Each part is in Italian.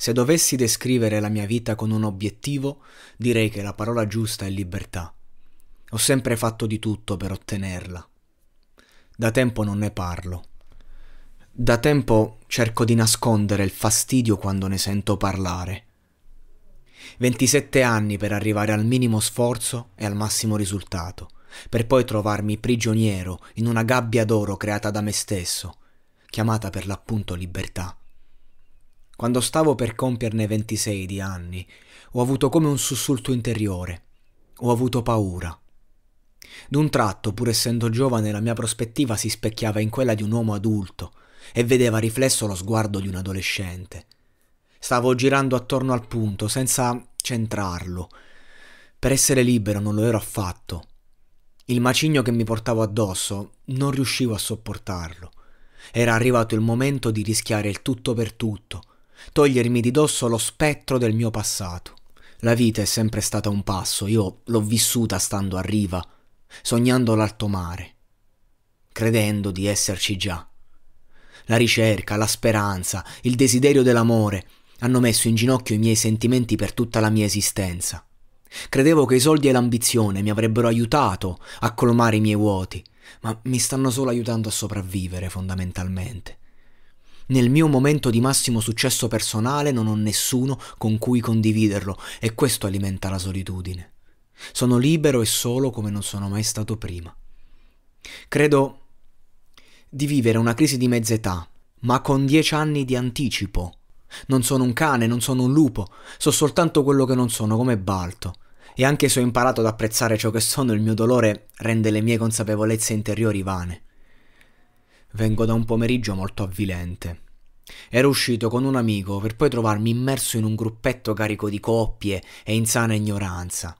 Se dovessi descrivere la mia vita con un obiettivo, direi che la parola giusta è libertà. Ho sempre fatto di tutto per ottenerla. Da tempo non ne parlo. Da tempo cerco di nascondere il fastidio quando ne sento parlare. 27 anni per arrivare al minimo sforzo e al massimo risultato, per poi trovarmi prigioniero in una gabbia d'oro creata da me stesso, chiamata per l'appunto libertà quando stavo per compierne 26 di anni, ho avuto come un sussulto interiore. Ho avuto paura. D'un tratto, pur essendo giovane, la mia prospettiva si specchiava in quella di un uomo adulto e vedeva riflesso lo sguardo di un adolescente. Stavo girando attorno al punto, senza centrarlo. Per essere libero non lo ero affatto. Il macigno che mi portavo addosso non riuscivo a sopportarlo. Era arrivato il momento di rischiare il tutto per tutto, togliermi di dosso lo spettro del mio passato. La vita è sempre stata un passo, io l'ho vissuta stando a riva, sognando l'alto mare, credendo di esserci già. La ricerca, la speranza, il desiderio dell'amore hanno messo in ginocchio i miei sentimenti per tutta la mia esistenza. Credevo che i soldi e l'ambizione mi avrebbero aiutato a colmare i miei vuoti, ma mi stanno solo aiutando a sopravvivere fondamentalmente. Nel mio momento di massimo successo personale non ho nessuno con cui condividerlo e questo alimenta la solitudine. Sono libero e solo come non sono mai stato prima. Credo di vivere una crisi di mezz'età, ma con dieci anni di anticipo. Non sono un cane, non sono un lupo, so soltanto quello che non sono, come Balto. E anche se ho imparato ad apprezzare ciò che sono, il mio dolore rende le mie consapevolezze interiori vane. Vengo da un pomeriggio molto avvilente. Ero uscito con un amico per poi trovarmi immerso in un gruppetto carico di coppie e in sana ignoranza.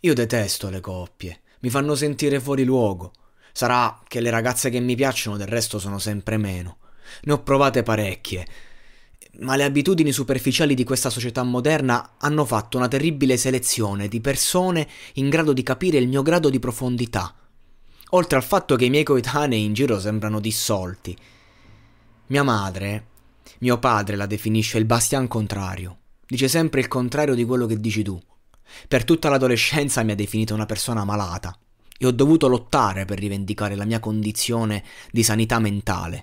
Io detesto le coppie, mi fanno sentire fuori luogo. Sarà che le ragazze che mi piacciono del resto sono sempre meno. Ne ho provate parecchie, ma le abitudini superficiali di questa società moderna hanno fatto una terribile selezione di persone in grado di capire il mio grado di profondità oltre al fatto che i miei coetanei in giro sembrano dissolti. Mia madre, mio padre la definisce il bastian contrario, dice sempre il contrario di quello che dici tu. Per tutta l'adolescenza mi ha definito una persona malata e ho dovuto lottare per rivendicare la mia condizione di sanità mentale.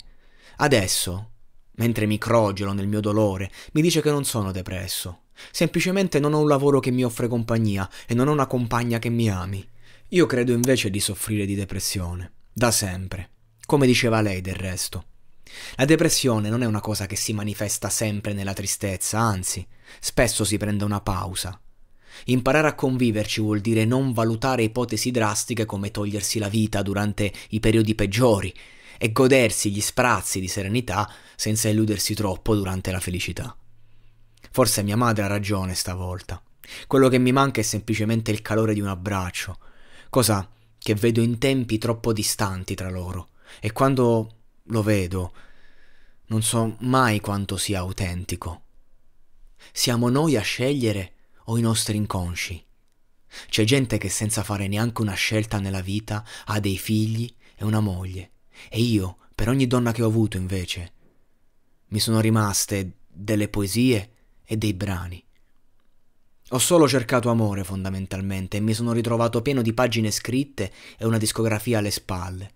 Adesso, mentre mi crogelo nel mio dolore, mi dice che non sono depresso. Semplicemente non ho un lavoro che mi offre compagnia e non ho una compagna che mi ami. Io credo invece di soffrire di depressione, da sempre, come diceva lei del resto. La depressione non è una cosa che si manifesta sempre nella tristezza, anzi, spesso si prende una pausa. Imparare a conviverci vuol dire non valutare ipotesi drastiche come togliersi la vita durante i periodi peggiori e godersi gli sprazzi di serenità senza illudersi troppo durante la felicità. Forse mia madre ha ragione stavolta. Quello che mi manca è semplicemente il calore di un abbraccio, cosa che vedo in tempi troppo distanti tra loro. E quando lo vedo, non so mai quanto sia autentico. Siamo noi a scegliere o i nostri inconsci? C'è gente che senza fare neanche una scelta nella vita ha dei figli e una moglie. E io, per ogni donna che ho avuto invece, mi sono rimaste delle poesie e dei brani. Ho solo cercato amore fondamentalmente e mi sono ritrovato pieno di pagine scritte e una discografia alle spalle.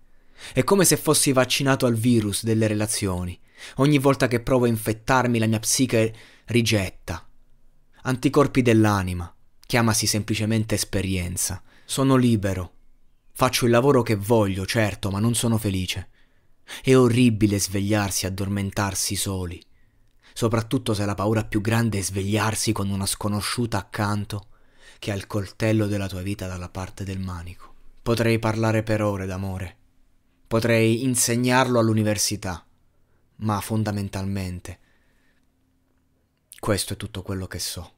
È come se fossi vaccinato al virus delle relazioni. Ogni volta che provo a infettarmi la mia psiche rigetta. Anticorpi dell'anima, chiamasi semplicemente esperienza. Sono libero. Faccio il lavoro che voglio, certo, ma non sono felice. È orribile svegliarsi e addormentarsi soli soprattutto se la paura più grande è svegliarsi con una sconosciuta accanto che ha il coltello della tua vita dalla parte del manico. Potrei parlare per ore d'amore, potrei insegnarlo all'università, ma fondamentalmente questo è tutto quello che so.